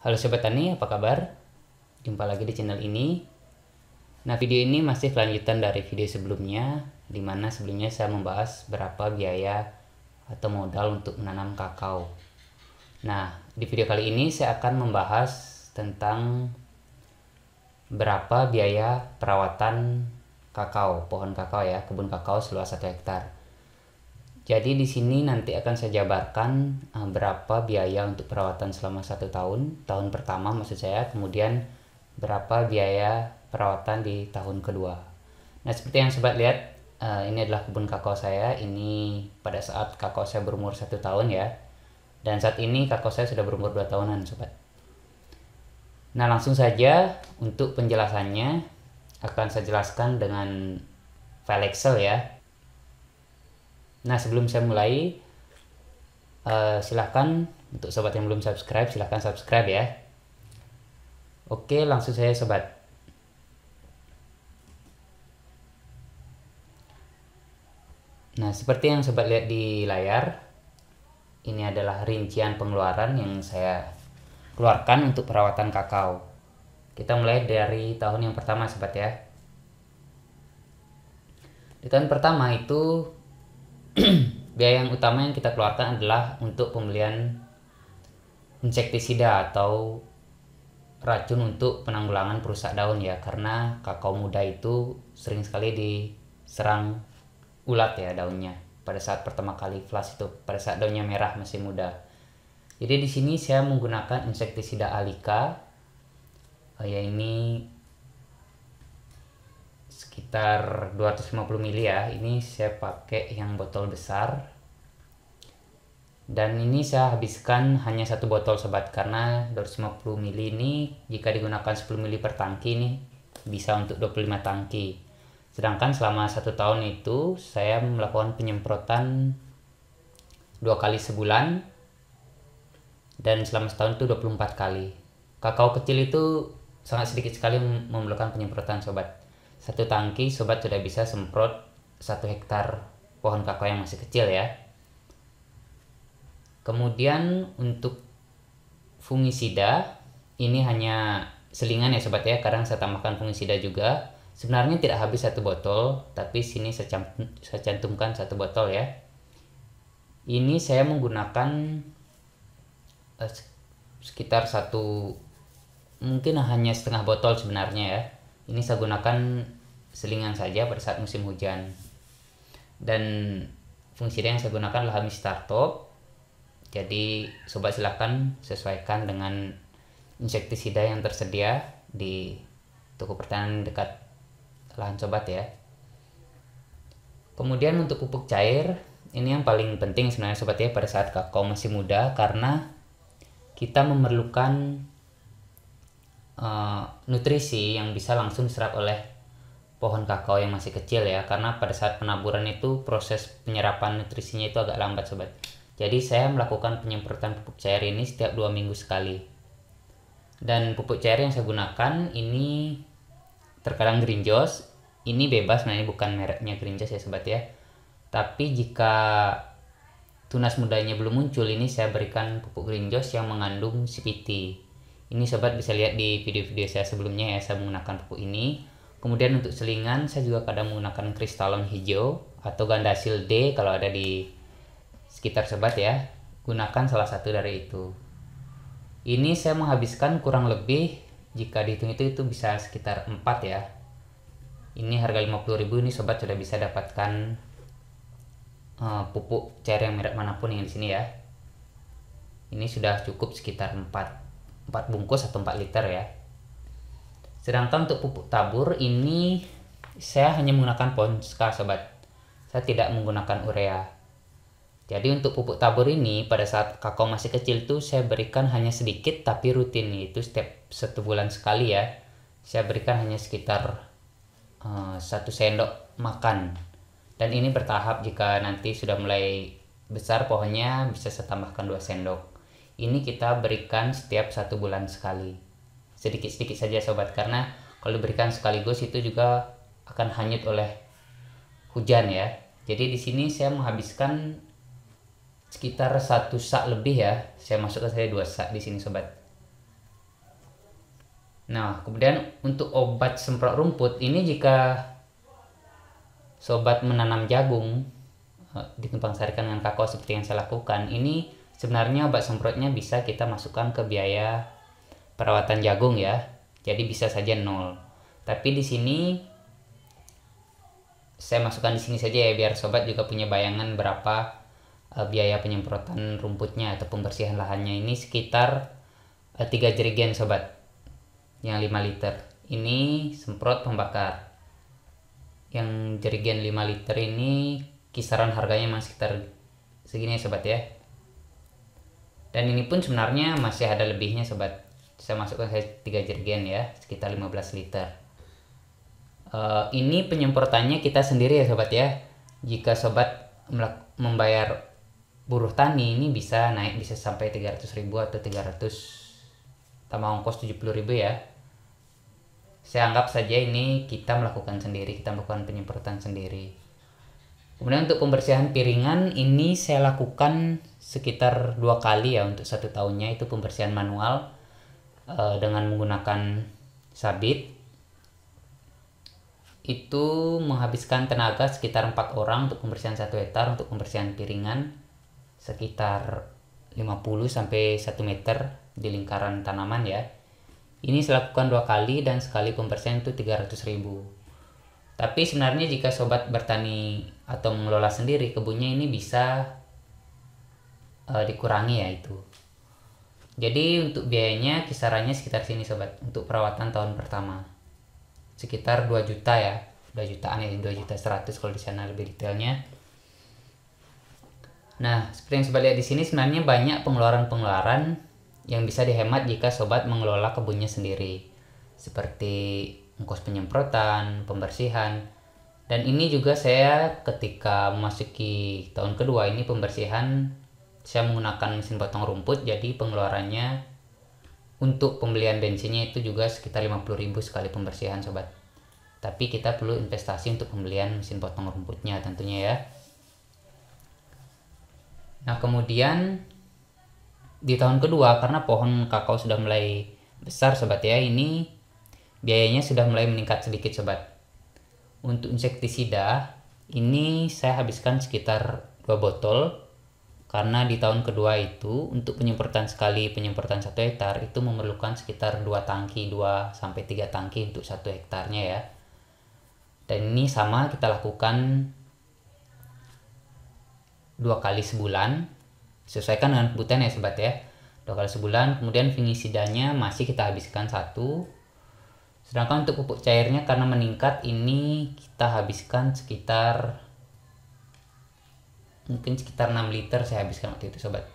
Halo Sobat Tani, apa kabar? Jumpa lagi di channel ini. Nah, video ini masih kelanjutan dari video sebelumnya, di mana sebelumnya saya membahas berapa biaya atau modal untuk menanam kakao. Nah, di video kali ini saya akan membahas tentang berapa biaya perawatan kakao, pohon kakao ya, kebun kakao seluas 1 hektar. Jadi di sini nanti akan saya jabarkan uh, berapa biaya untuk perawatan selama satu tahun, tahun pertama maksud saya, kemudian berapa biaya perawatan di tahun kedua. Nah seperti yang sobat lihat, uh, ini adalah kebun kakao saya, ini pada saat kakao saya berumur satu tahun ya, dan saat ini kakao saya sudah berumur dua tahunan sobat. Nah langsung saja untuk penjelasannya akan saya jelaskan dengan file Excel ya Nah sebelum saya mulai, uh, eh, silahkan untuk sobat yang belum subscribe, silahkan subscribe ya. Oke langsung saya sobat. Nah seperti yang sobat lihat di layar, ini adalah rincian pengeluaran yang saya keluarkan untuk perawatan kakao. Kita mulai dari tahun yang pertama sobat ya. Di tahun pertama itu biaya yang utama yang kita keluarkan adalah untuk pembelian insektisida atau racun untuk penanggulangan perusak daun ya karena kakao muda itu sering sekali diserang ulat ya daunnya pada saat pertama kali flash itu pada saat daunnya merah masih muda jadi di sini saya menggunakan insektisida alika eh, ya ini sekitar 250 ml ya ini saya pakai yang botol besar dan ini saya habiskan hanya satu botol sobat karena 250 mili ini jika digunakan 10 mili per tangki nih bisa untuk 25 tangki sedangkan selama satu tahun itu saya melakukan penyemprotan dua kali sebulan dan selama setahun itu 24 kali kakao kecil itu sangat sedikit sekali memerlukan penyemprotan sobat satu tangki sobat sudah bisa semprot satu hektar pohon kakao yang masih kecil ya. Kemudian untuk fungisida ini hanya selingan ya sobat ya. Kadang saya tambahkan fungisida juga. Sebenarnya tidak habis satu botol, tapi sini saya, cantumkan satu botol ya. Ini saya menggunakan eh, sekitar satu mungkin hanya setengah botol sebenarnya ya ini saya gunakan selingan saja pada saat musim hujan. Dan fungsi yang saya gunakan adalah lahami startup. Jadi sobat silahkan sesuaikan dengan insektisida yang tersedia di toko pertanian dekat lahan sobat ya. Kemudian untuk pupuk cair, ini yang paling penting sebenarnya sobat ya pada saat kakao masih muda karena kita memerlukan Eh, nutrisi yang bisa langsung diserap oleh pohon kakao yang masih kecil ya karena pada saat penaburan itu proses penyerapan nutrisinya itu agak lambat sobat jadi saya melakukan penyemprotan pupuk cair ini setiap dua minggu sekali dan pupuk cair yang saya gunakan ini terkadang green joss ini bebas nah ini bukan mereknya joss ya sobat ya tapi jika tunas mudanya belum muncul ini saya berikan pupuk green joss yang mengandung CPT ini sobat bisa lihat di video-video saya sebelumnya ya, saya menggunakan pupuk ini. Kemudian untuk selingan, saya juga kadang menggunakan kristalon hijau atau gandasil D kalau ada di sekitar sobat ya. Gunakan salah satu dari itu. Ini saya menghabiskan kurang lebih jika dihitung itu itu bisa sekitar 4 ya. Ini harga 50.000 ini sobat sudah bisa dapatkan uh, pupuk cair yang merek manapun yang di sini ya. Ini sudah cukup sekitar 4. 4 bungkus atau 4 liter ya sedangkan untuk pupuk tabur ini saya hanya menggunakan Ponska sobat saya tidak menggunakan urea jadi untuk pupuk tabur ini pada saat kakao masih kecil tuh saya berikan hanya sedikit tapi rutin itu setiap satu bulan sekali ya saya berikan hanya sekitar eh, satu sendok makan dan ini bertahap jika nanti sudah mulai besar pohonnya bisa saya tambahkan dua sendok ini kita berikan setiap satu bulan sekali sedikit-sedikit saja sobat karena kalau diberikan sekaligus itu juga akan hanyut oleh hujan ya jadi di sini saya menghabiskan sekitar satu sak lebih ya saya masukkan saya dua sak di sini sobat nah kemudian untuk obat semprot rumput ini jika sobat menanam jagung eh, ditumpang sarikan dengan kakao seperti yang saya lakukan ini Sebenarnya obat semprotnya bisa kita masukkan ke biaya perawatan jagung ya. Jadi bisa saja nol. Tapi di sini saya masukkan di sini saja ya biar sobat juga punya bayangan berapa uh, biaya penyemprotan rumputnya atau pembersihan lahannya ini sekitar uh, eh, 3 jerigen sobat yang 5 liter. Ini semprot pembakar. Yang jerigen 5 liter ini kisaran harganya masih sekitar segini ya sobat ya dan ini pun sebenarnya masih ada lebihnya sobat saya masukkan saya tiga jergen ya sekitar 15 liter uh, ini penyemprotannya kita sendiri ya sobat ya jika sobat membayar buruh tani ini bisa naik bisa sampai 300 ribu atau 300 tambah ongkos 70 ribu ya saya anggap saja ini kita melakukan sendiri kita melakukan penyemprotan sendiri Kemudian untuk pembersihan piringan ini saya lakukan sekitar dua kali ya untuk satu tahunnya itu pembersihan manual uh, dengan menggunakan sabit itu menghabiskan tenaga sekitar empat orang untuk pembersihan satu hektar untuk pembersihan piringan sekitar 50 sampai 1 meter di lingkaran tanaman ya. Ini saya lakukan dua kali dan sekali pembersihan itu 300 ribu tapi sebenarnya jika sobat bertani atau mengelola sendiri kebunnya ini bisa uh, dikurangi ya itu. Jadi untuk biayanya kisarannya sekitar sini sobat untuk perawatan tahun pertama. Sekitar 2 juta ya. 2 jutaan ya 2 juta 100 kalau di sana lebih detailnya. Nah, seperti yang sobat lihat di sini sebenarnya banyak pengeluaran-pengeluaran yang bisa dihemat jika sobat mengelola kebunnya sendiri. Seperti ongkos penyemprotan, pembersihan. Dan ini juga saya ketika memasuki tahun kedua ini pembersihan saya menggunakan mesin potong rumput jadi pengeluarannya untuk pembelian bensinnya itu juga sekitar 50.000 sekali pembersihan sobat. Tapi kita perlu investasi untuk pembelian mesin potong rumputnya tentunya ya. Nah, kemudian di tahun kedua karena pohon kakao sudah mulai besar sobat ya, ini biayanya sudah mulai meningkat sedikit sobat. Untuk insektisida, ini saya habiskan sekitar 2 botol karena di tahun kedua itu untuk penyemprotan sekali penyemprotan satu hektar itu memerlukan sekitar 2 tangki 2 sampai 3 tangki untuk satu hektarnya ya. Dan ini sama kita lakukan dua kali sebulan sesuaikan dengan kebutuhan ya sobat ya dua kali sebulan kemudian fungisidanya masih kita habiskan satu Sedangkan untuk pupuk cairnya karena meningkat ini kita habiskan sekitar mungkin sekitar 6 liter saya habiskan waktu itu sobat.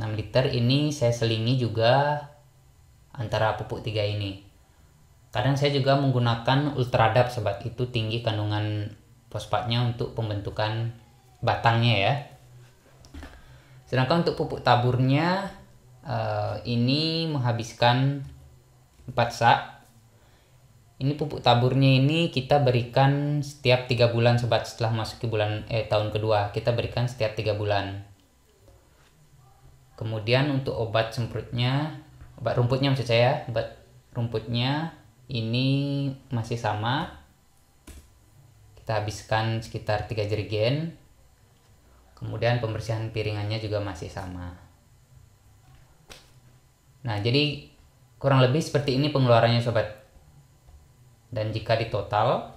6 liter ini saya selingi juga antara pupuk 3 ini. Kadang saya juga menggunakan ultradap sobat itu tinggi kandungan fosfatnya untuk pembentukan batangnya ya. Sedangkan untuk pupuk taburnya eh, ini menghabiskan 4 sak. Ini pupuk taburnya ini kita berikan setiap 3 bulan sobat setelah masuk ke bulan eh tahun kedua. Kita berikan setiap 3 bulan. Kemudian untuk obat semprotnya, obat rumputnya maksud saya, obat rumputnya ini masih sama. Kita habiskan sekitar 3 jerigen. Kemudian pembersihan piringannya juga masih sama. Nah, jadi Kurang lebih seperti ini pengeluarannya sobat. Dan jika di total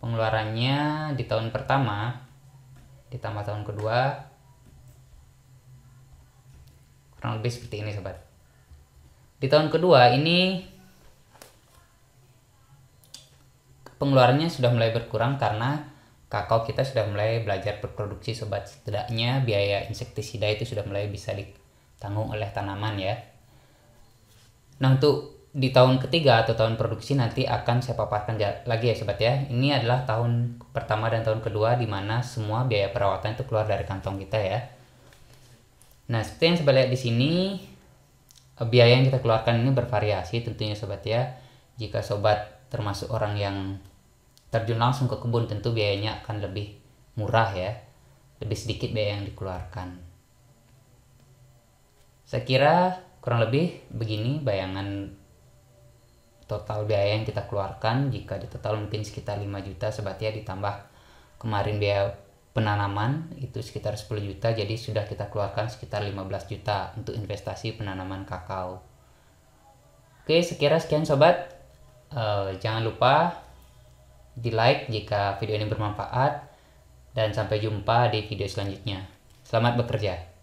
pengeluarannya di tahun pertama ditambah tahun kedua kurang lebih seperti ini sobat di tahun kedua ini pengeluarannya sudah mulai berkurang karena kakao kita sudah mulai belajar berproduksi sobat setidaknya biaya insektisida itu sudah mulai bisa di, tanggung oleh tanaman ya. Nah untuk di tahun ketiga atau tahun produksi nanti akan saya paparkan lagi ya sobat ya. Ini adalah tahun pertama dan tahun kedua di mana semua biaya perawatan itu keluar dari kantong kita ya. Nah seperti yang sobat lihat di sini eh, biaya yang kita keluarkan ini bervariasi tentunya sobat ya. Jika sobat termasuk orang yang terjun langsung ke kebun tentu biayanya akan lebih murah ya. Lebih sedikit biaya yang dikeluarkan. Saya kira kurang lebih begini bayangan total biaya yang kita keluarkan jika di total mungkin sekitar 5 juta sebatnya ditambah kemarin biaya penanaman itu sekitar 10 juta jadi sudah kita keluarkan sekitar 15 juta untuk investasi penanaman kakao oke sekira sekian sobat uh, jangan lupa di like jika video ini bermanfaat dan sampai jumpa di video selanjutnya selamat bekerja